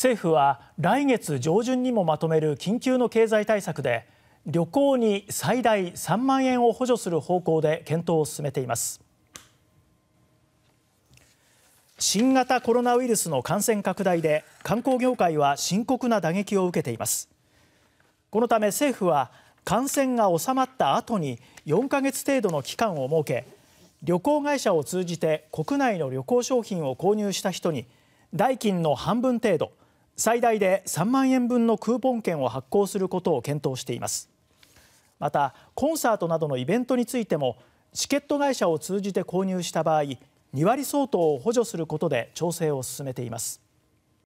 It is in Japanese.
政府は来月上旬にもまとめる緊急の経済対策で旅行に最大3万円を補助する方向で検討を進めています新型コロナウイルスの感染拡大で観光業界は深刻な打撃を受けていますこのため政府は感染が収まった後に4ヶ月程度の期間を設け旅行会社を通じて国内の旅行商品を購入した人に代金の半分程度最大で3万円分のクーポン券を発行することを検討していますまたコンサートなどのイベントについてもチケット会社を通じて購入した場合2割相当を補助することで調整を進めています